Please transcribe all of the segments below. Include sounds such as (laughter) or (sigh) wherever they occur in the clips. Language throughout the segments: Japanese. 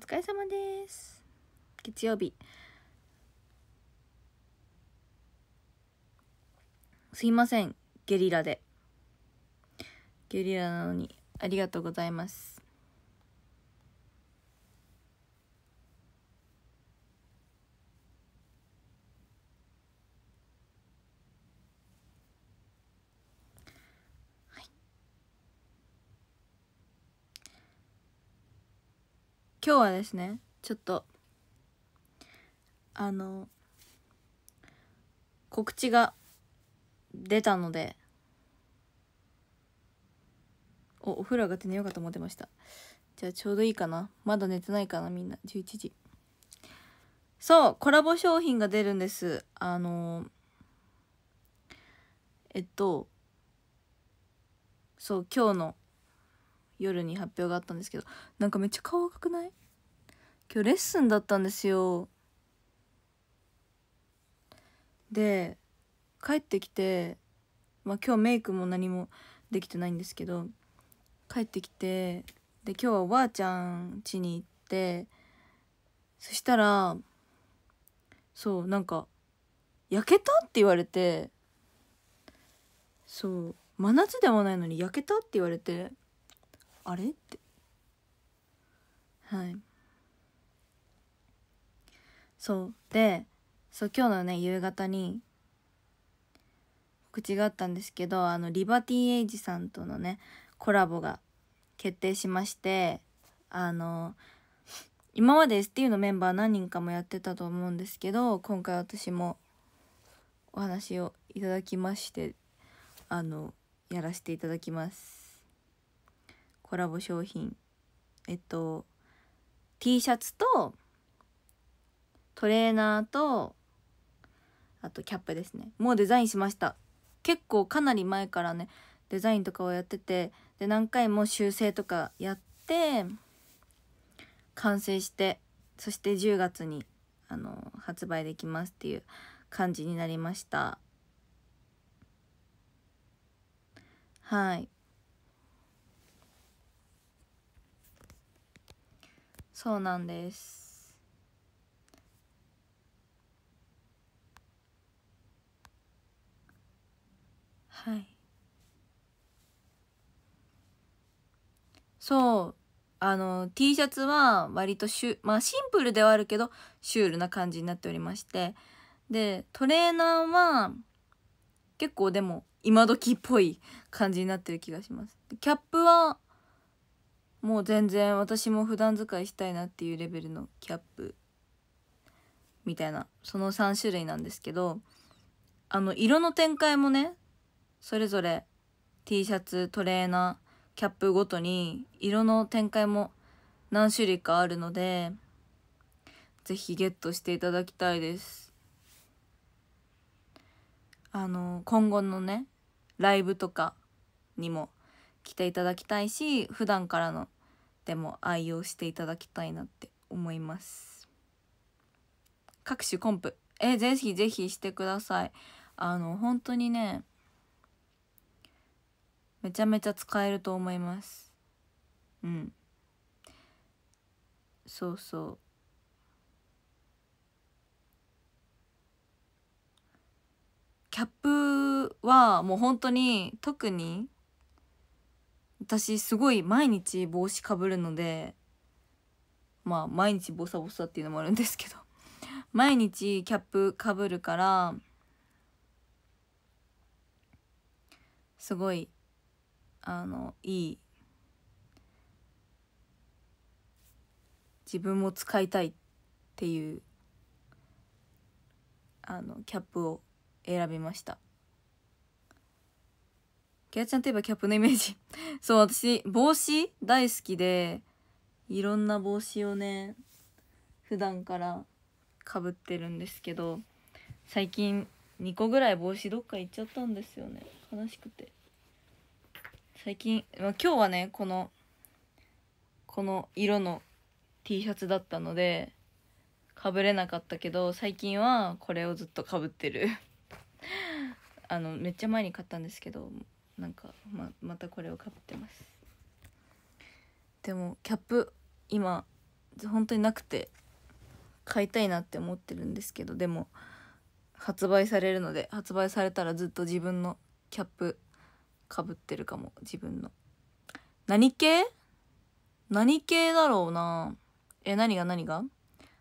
疲れ様です月曜日すいませんゲリラでゲリラなのにありがとうございます今日はですねちょっとあの告知が出たのでおお風呂上がって寝ようかと思ってましたじゃあちょうどいいかなまだ寝てないかなみんな11時そうコラボ商品が出るんですあのえっとそう今日の夜に発表があったんですけどなんかめっちゃ顔赤くない今日レッスンだったんですよで帰ってきてまあ今日メイクも何もできてないんですけど帰ってきてで今日はおばあちゃん家に行ってそしたらそうなんか「焼けた?」って言われてそう真夏でもないのに「焼けた?」って言われてあれってはい。そうでそう今日のね夕方に告知があったんですけどあのリバティエイジさんとのねコラボが決定しましてあの今まで STU のメンバー何人かもやってたと思うんですけど今回私もお話をいただきましてあのやらせていただきますコラボ商品えっと T シャツとトレーナーとあとキャップですねもうデザインしました結構かなり前からねデザインとかをやっててで何回も修正とかやって完成してそして10月にあの発売できますっていう感じになりましたはいそうなんですはいそうあの T シャツは割とシュまあシンプルではあるけどシュールな感じになっておりましてでトレーナーは結構でも今時っぽい感じになってる気がしますキャップはもう全然私も普段使いしたいなっていうレベルのキャップみたいなその3種類なんですけどあの色の展開もねそれぞれ T シャツトレーナーキャップごとに色の展開も何種類かあるのでぜひゲットしていただきたいですあの今後のねライブとかにも来ていただきたいし普段からのでも愛用していただきたいなって思います各種コンプえぜひぜひしてくださいあの本当にねめちゃめちゃ使えると思いますうんそうそうキャップはもう本当に特に私すごい毎日帽子かぶるのでまあ毎日ボサボサっていうのもあるんですけど (laughs) 毎日キャップかぶるからすごいあのいい自分も使いたいっていうあのキャップを選びましたけャちゃんといえばキャップのイメージ (laughs) そう私帽子大好きでいろんな帽子をね普段からかぶってるんですけど最近2個ぐらい帽子どっか行っちゃったんですよね悲しくて。最近、まあ、今日はねこのこの色の T シャツだったのでかぶれなかったけど最近はこれをずっとかぶってる (laughs) あのめっちゃ前に買ったんですけどなんかままたこれをかぶってますでもキャップ今本当になくて買いたいなって思ってるんですけどでも発売されるので発売されたらずっと自分のキャップかぶってるかも自分の何系何系だろうなえ何が何が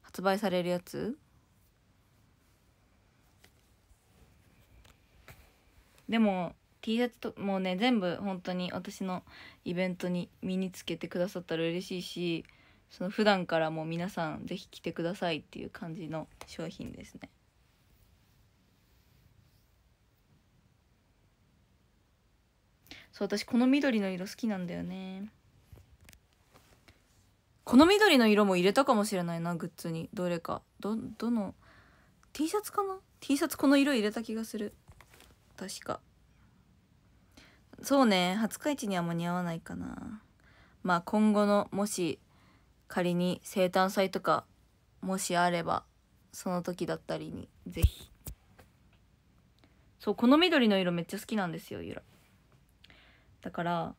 発売されるやつでも T シャツともうね全部本当に私のイベントに身につけてくださったら嬉しいしその普段からも皆さん是非着てくださいっていう感じの商品ですね。そう私この緑の色好きなんだよねこの緑の色も入れたかもしれないなグッズにどれかどどの T シャツかな T シャツこの色入れた気がする確かそうね20日市には間に合わないかなまあ今後のもし仮に生誕祭とかもしあればその時だったりにぜひそうこの緑の色めっちゃ好きなんですよゆらだから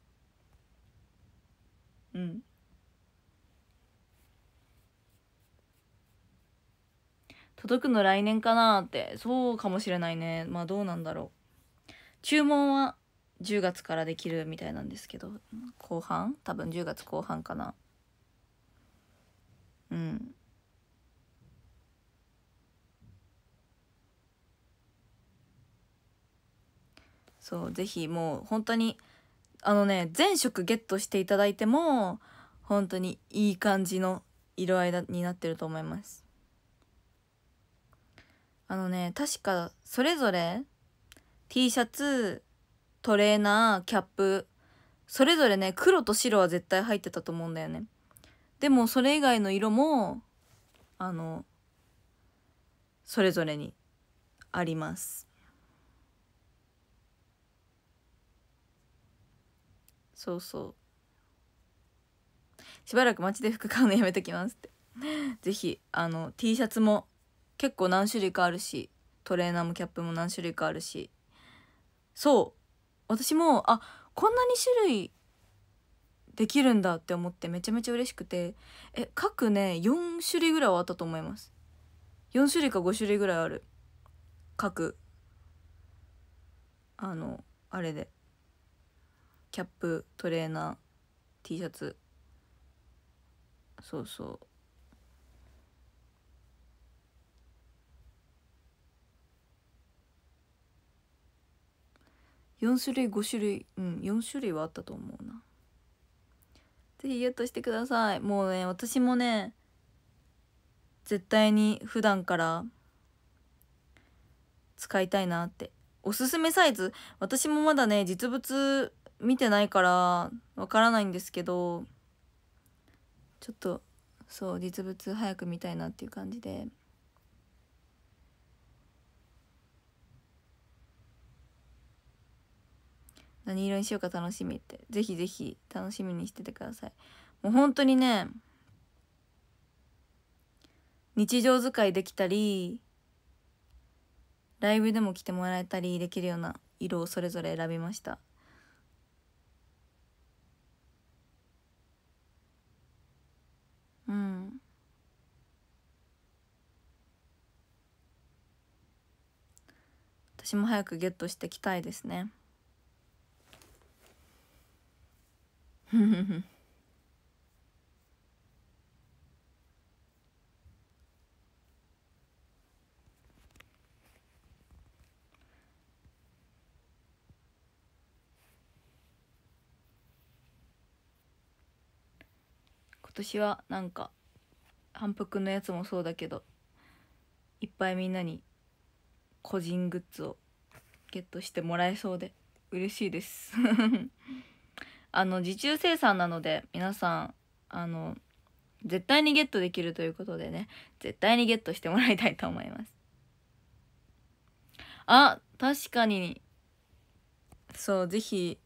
うん届くの来年かなってそうかもしれないねまあどうなんだろう注文は10月からできるみたいなんですけど後半多分10月後半かなうんそうぜひもう本当にあのね全色ゲットしていただいても本当にいい感じの色合いになってると思いますあのね確かそれぞれ T シャツトレーナーキャップそれぞれね黒と白は絶対入ってたと思うんだよねでもそれ以外の色もあのそれぞれにありますそうそうしばらく街で服買うのやめときますって (laughs) ぜひあの T シャツも結構何種類かあるしトレーナーもキャップも何種類かあるしそう私もあこんなに種類できるんだって思ってめちゃめちゃ嬉しくてえ各ね4種類ぐらいはあったと思います4種類か5種類ぐらいある各あのあれでキャップトレーナー T シャツそうそう4種類5種類うん4種類はあったと思うなぜひゲットしてくださいもうね私もね絶対に普段から使いたいなっておすすめサイズ私もまだね実物見てないからわからないんですけどちょっとそう実物早く見たいなっていう感じで。何色にしようか楽しみってぜひぜひ楽しみにしててくださいもう本当にね日常使いできたりライブでも着てもらえたりできるような色をそれぞれ選びました私も早くゲットしてきたいですね今年はなんか反復のやつもそうだけどいっぱいみんなに個人グッズをゲットしてもらえそうで嬉しいです (laughs) あの受注生産なので皆さんあの絶対にゲットできるということでね絶対にゲットしてもらいたいと思いますあ確かにそうぜひ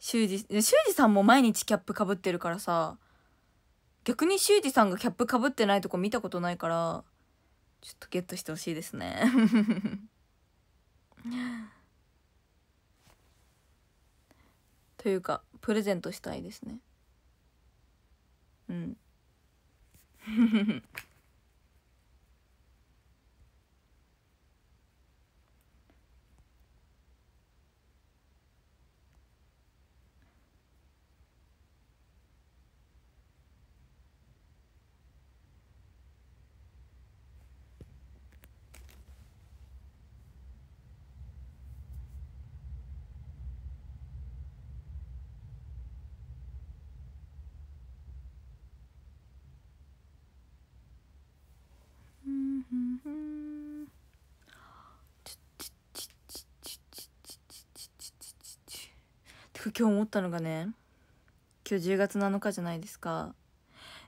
修二修二さんも毎日キャップかぶってるからさ逆に修二さんがキャップかぶってないとこ見たことないからちょっとゲットしてほしいですね (laughs) というかプレゼントしたいですねうん今日思ったのがね今日10月7日じゃないですか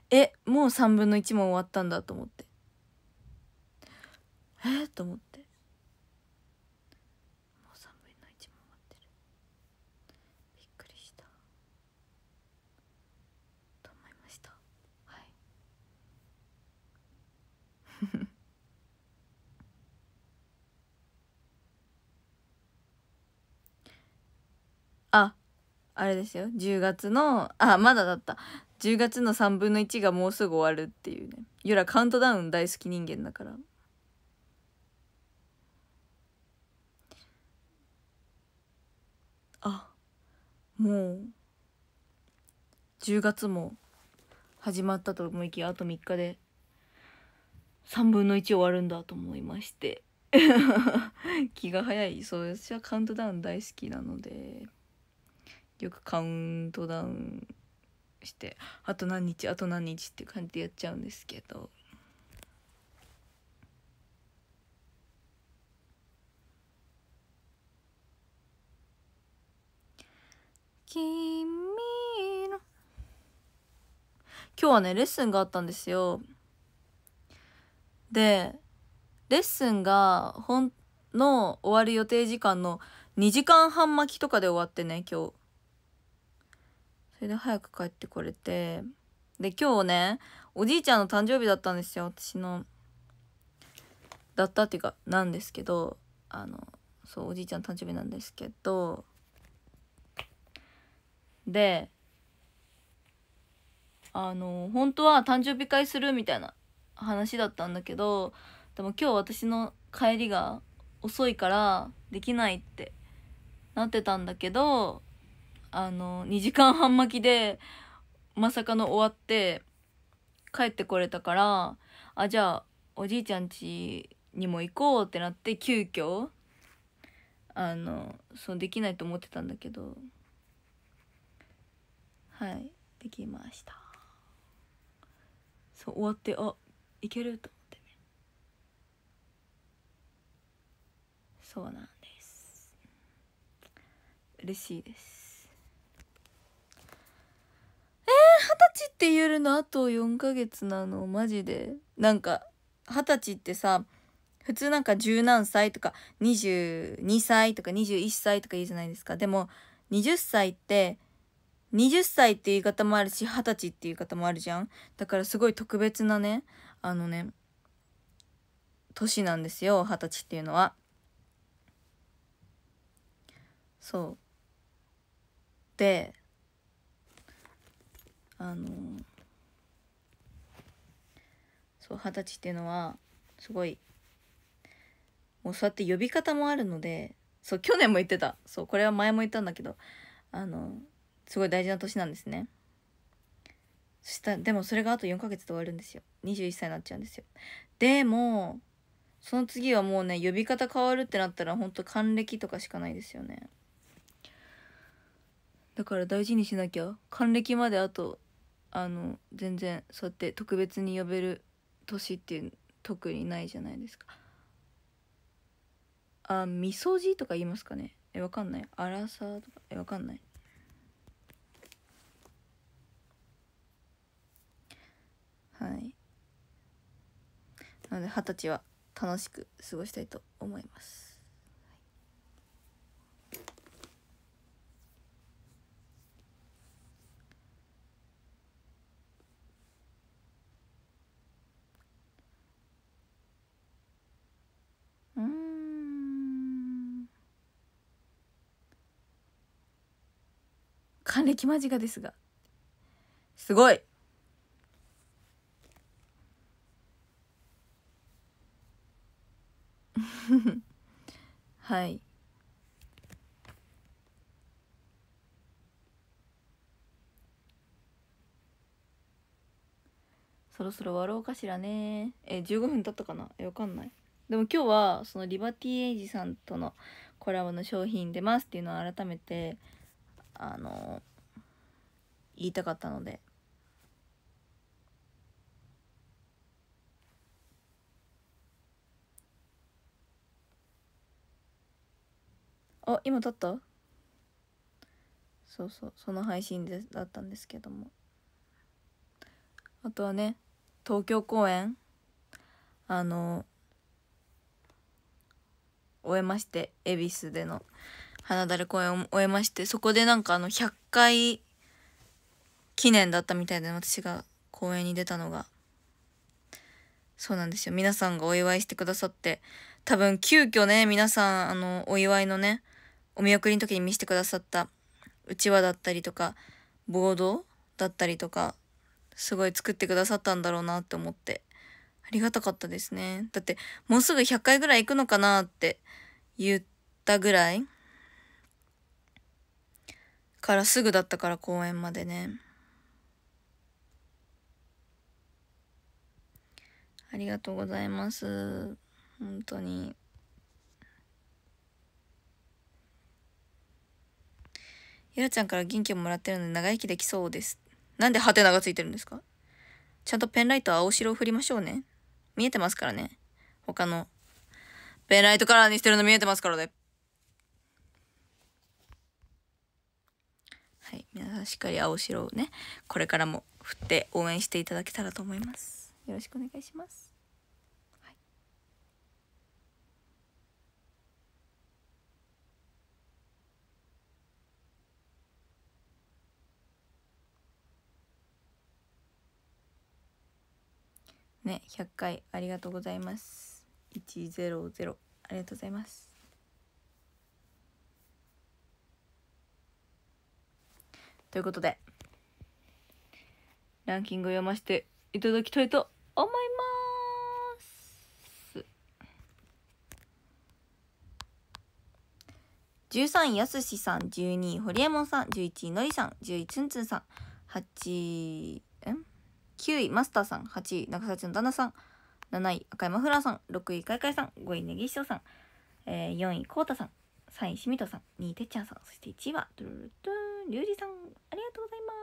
えもう3分の1も終わったんだと思って。あれですよ10月のあまだだった10月の3分の1がもうすぐ終わるっていうねゆらカウントダウン大好き人間だからあもう10月も始まったと思いきやあと3日で3分の1終わるんだと思いまして (laughs) 気が早いそう私はカウントダウン大好きなので。よくカウントダウンしてあと何日あと何日って感じでやっちゃうんですけど。君の今日はねレッスンがあったんですよでレッスンが本の終わる予定時間の2時間半巻きとかで終わってね今日それで早く帰ってこれてで今日ねおじいちゃんの誕生日だったんですよ私のだったっていうかなんですけどあのそうおじいちゃんの誕生日なんですけどであの本当は誕生日会するみたいな話だったんだけどでも今日私の帰りが遅いからできないってなってたんだけどあの2時間半巻きでまさかの終わって帰ってこれたからあじゃあおじいちゃんちにも行こうってなって急遽あのそうできないと思ってたんだけどはいできましたそう終わってあいけると思ってねそうなんです嬉しいです歳って言えるのあと4ヶ月なのマジでなんか二十歳ってさ普通なんか十何歳とか22歳とか21歳とか言うじゃないですかでも20歳って20歳って言い方もあるし二十歳って言い方もあるじゃんだからすごい特別なねあのね年なんですよ二十歳っていうのはそうであのそう二十歳っていうのはすごいもうそうやって呼び方もあるのでそう去年も言ってたそうこれは前も言ったんだけどあのすごい大事な年なんですねそしたでもそれがあと4ヶ月で終わるんですよ21歳になっちゃうんですよでもその次はもうね呼び方変わるってなったらほんと還暦とかしかないですよねだから大事にしなきゃ還暦まであとあの全然そうやって特別に呼べる年っていう特にないじゃないですかあみそじとか言いますかねえわかんないアラサーとかえわかんないはいなので二十歳は楽しく過ごしたいと思います還暦間近ですが。すごいはい。そろそろ終わろうかしらね。え、15分経ったかなわかんない。でも今日は、そのリバティエイジさんとのコラボの商品出ますっていうのを改めて、あの、言いたかったので。あ今立ったそうそうその配信でだったんですけどもあとはね東京公演あの終えまして恵比寿での花だれ公演を終えましてそこでなんかあの100回記念だったみたいで私が公演に出たのがそうなんですよ皆さんがお祝いしてくださって多分急遽ね皆さんあのお祝いのねお見送りの時に見せてくださったうちわだったりとかボードだったりとかすごい作ってくださったんだろうなって思ってありがたかったですねだってもうすぐ100回ぐらい行くのかなって言ったぐらいからすぐだったから公演までね。ありがとうございます。本当に。ゆらちゃんから元気をもらってるので長生きできそうです。なんでハテナがついてるんですかちゃんとペンライト青白を振りましょうね。見えてますからね。他の。ペンライトカラーにしてるの見えてますからね。はい。皆さんしっかり青白をね、これからも振って応援していただけたらと思います。よろしくお願いします。ね100回ありがとうございます100ありがとうございますということでランキング読ませていただきたいと思います13位やすしさん12位ホリエモンさん11位のりさん1 0位つんつんさん8位ん9位マスターさん8位中幸の旦那さん7位赤山フラーさん6位かいかいさん5位ねぎしおさん、えー、4位こうたさん3位しみとさん2位てっちゃんさんそして1位はドゥルルドゥンりゅうじさんありがとうございま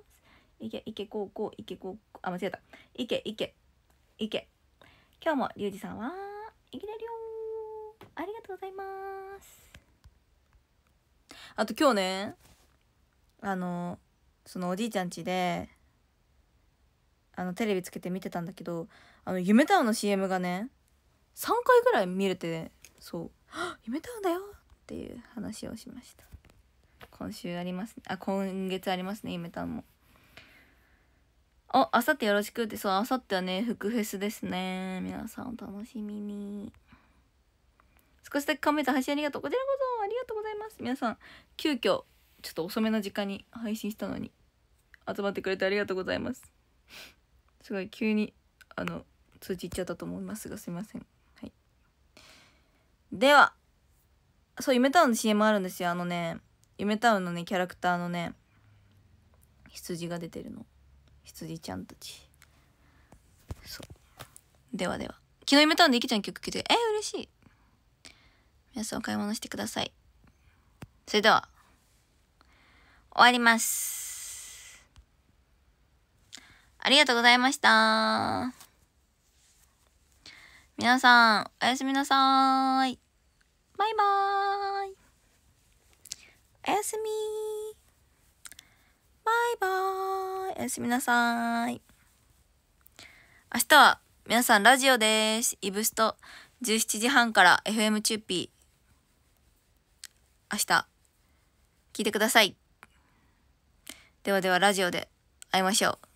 すいけいけこうこういけこうあ間違えたいけいけいけ今日もりゅうじさんはいきなりよありがとうございますあと今日ねあのそのおじいちゃんちであのテレビつけて見てたんだけどあの夢タウンの CM がね3回ぐらい見れてそう「(gasps) 夢タウンだよ!」っていう話をしました今週あります、ね、あ今月ありますね夢タウンもああさってよろしくってそうあさってはね福フェスですね皆さんお楽しみに少しだけカメラ配信ありがとうこちらこそありがとうございます皆さん急遽ちょっと遅めの時間に配信したのに集まってくれてありがとうございますすごい急にあの通知いっちゃったと思いますがすいませんはいではそう夢タウンの CM あるんですよあのね夢タウンのねキャラクターのね羊が出てるの羊ちゃんたちそうではでは昨日夢タウンでいきちゃん曲聴いてえ嬉しい皆さんお買い物してくださいそれでは終わりますありがとうございました。皆さん、おやすみなさーい。バイバーイ。おやすみバイバーイ。おやすみなさーい。明日は、皆さんラジオです。イブスト、17時半から FM チューピー。明日、聞いてください。ではではラジオで会いましょう。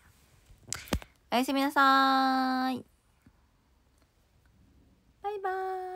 おやすみなさい。バイバーイ。